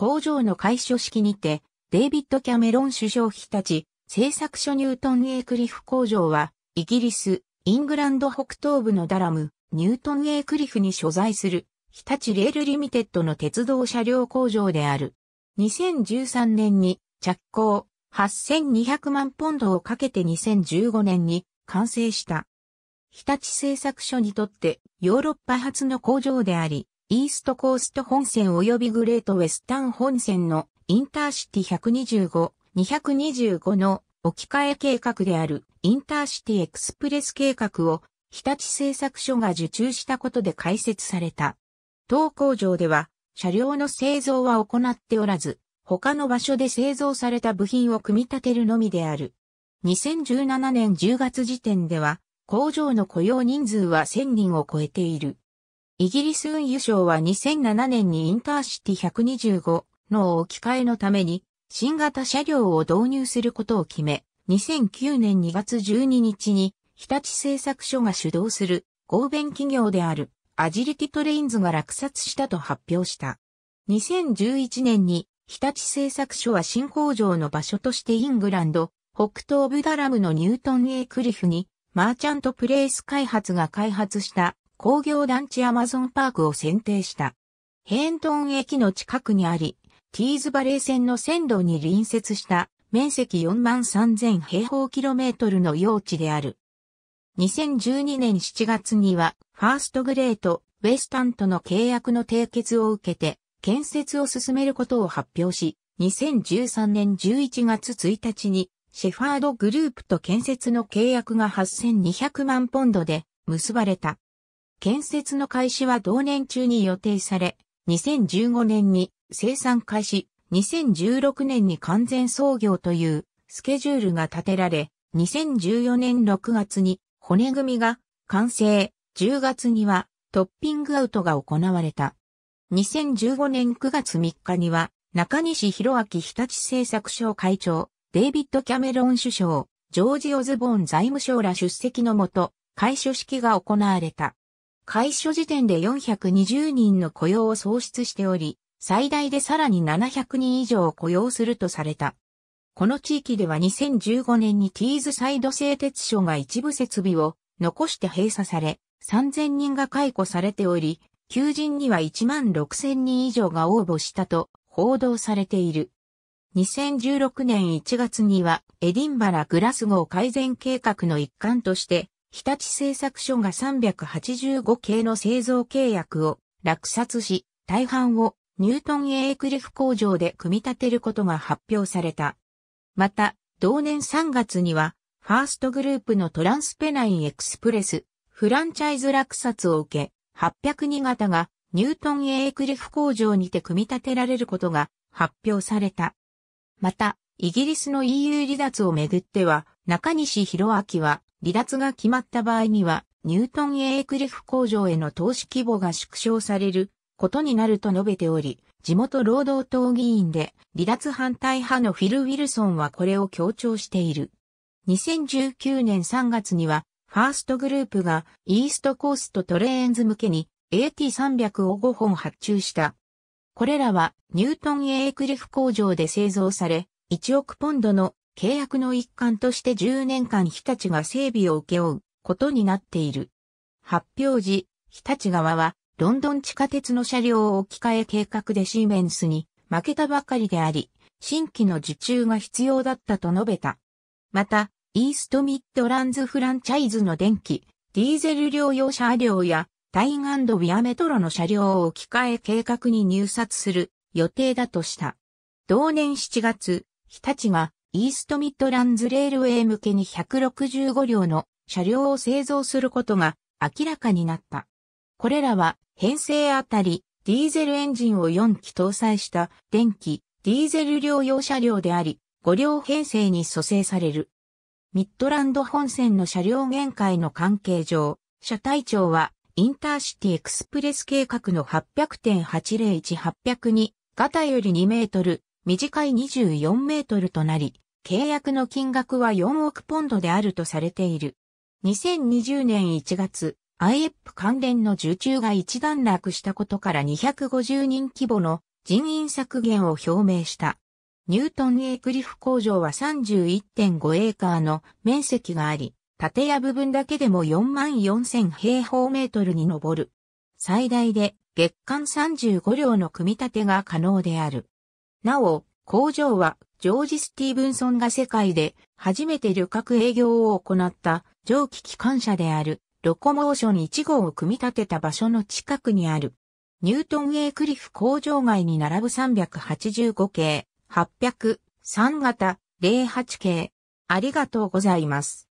工場の開所式にて、デイビッド・キャメロン首相日立、製作所ニュートン・エイクリフ工場は、イギリス、イングランド北東部のダラム、ニュートン・エイクリフに所在する、日立レールリミテッドの鉄道車両工場である。2013年に着工8200万ポンドをかけて2015年に完成した。日立製作所にとってヨーロッパ初の工場であり、イーストコースト本線及びグレートウェスタン本線のインターシティ125、225の置き換え計画であるインターシティエクスプレス計画を日立製作所が受注したことで開設された。当工場では車両の製造は行っておらず、他の場所で製造された部品を組み立てるのみである。2017年10月時点では工場の雇用人数は1000人を超えている。イギリス運輸省は2007年にインターシティ125の置き換えのために新型車両を導入することを決め、2009年2月12日に日立製作所が主導する合弁企業であるアジリティトレインズが落札したと発表した。2011年に日立製作所は新工場の場所としてイングランド北東部ダラムのニュートン・エイ・クリフにマーチャントプレイス開発が開発した工業団地アマゾンパークを選定した。ヘーントン駅の近くにあり、ティーズバレー線の線路に隣接した面積4万3000平方キロメートルの用地である。2012年7月には、ファーストグレート、ウェスタンとの契約の締結を受けて、建設を進めることを発表し、2013年11月1日に、シェファードグループと建設の契約が8200万ポンドで結ばれた。建設の開始は同年中に予定され、2015年に生産開始、2016年に完全操業というスケジュールが立てられ、2014年6月に骨組みが完成、10月にはトッピングアウトが行われた。2015年9月3日には中西博明日立製作所会長、デイビッド・キャメロン首相、ジョージ・オズボーン財務省ら出席のもと、開所式が行われた。開所時点で420人の雇用を創出しており、最大でさらに700人以上を雇用するとされた。この地域では2015年にティーズサイド製鉄所が一部設備を残して閉鎖され、3000人が解雇されており、求人には1万6000人以上が応募したと報道されている。2016年1月にはエディンバラ・グラスゴー改善計画の一環として日立製作所が385系の製造契約を落札し、大半をニュートン・エークリフ工場で組み立てることが発表された。また、同年3月には、ファーストグループのトランスペナインエクスプレス、フランチャイズ落札を受け、802型がニュートン・エークリフ工場にて組み立てられることが発表された。また、イギリスの EU 離脱をめぐっては、中西博明は離脱が決まった場合には、ニュートン・エイクリフ工場への投資規模が縮小されることになると述べており、地元労働党議員で離脱反対派のフィル・ウィルソンはこれを強調している。2019年3月には、ファーストグループがイーストコーストトレーンズ向けに AT300 を5本発注した。これらはニュートン・エイクリフ工場で製造され、1億ポンドの契約の一環として10年間日立が整備を請け負うことになっている。発表時、日立側はロンドン地下鉄の車両を置き換え計画でシーメンスに負けたばかりであり、新規の受注が必要だったと述べた。また、イーストミッドランズフランチャイズの電気、ディーゼル両用車両やタインビアメトロの車両を置き換え計画に入札する予定だとした。同年7月、日立がイーストミッドランズレールウェイ向けに165両の車両を製造することが明らかになった。これらは編成あたりディーゼルエンジンを4機搭載した電気、ディーゼル両用車両であり、5両編成に蘇生される。ミッドランド本線の車両限界の関係上、車体長はインターシティエクスプレス計画の800.801802型より2メートル、短い24メートルとなり、契約の金額は4億ポンドであるとされている。2020年1月、IF 関連の受注が一段落したことから250人規模の人員削減を表明した。ニュートン・エイクリフ工場は31.5エーカーの面積があり、建屋部分だけでも4万4000平方メートルに上る。最大で月間35両の組み立てが可能である。なお、工場はジョージ・スティーブンソンが世界で初めて旅客営業を行った蒸気機関車であるロコモーション1号を組み立てた場所の近くにあるニュートン・エイクリフ工場街に並ぶ385系803型08系ありがとうございます。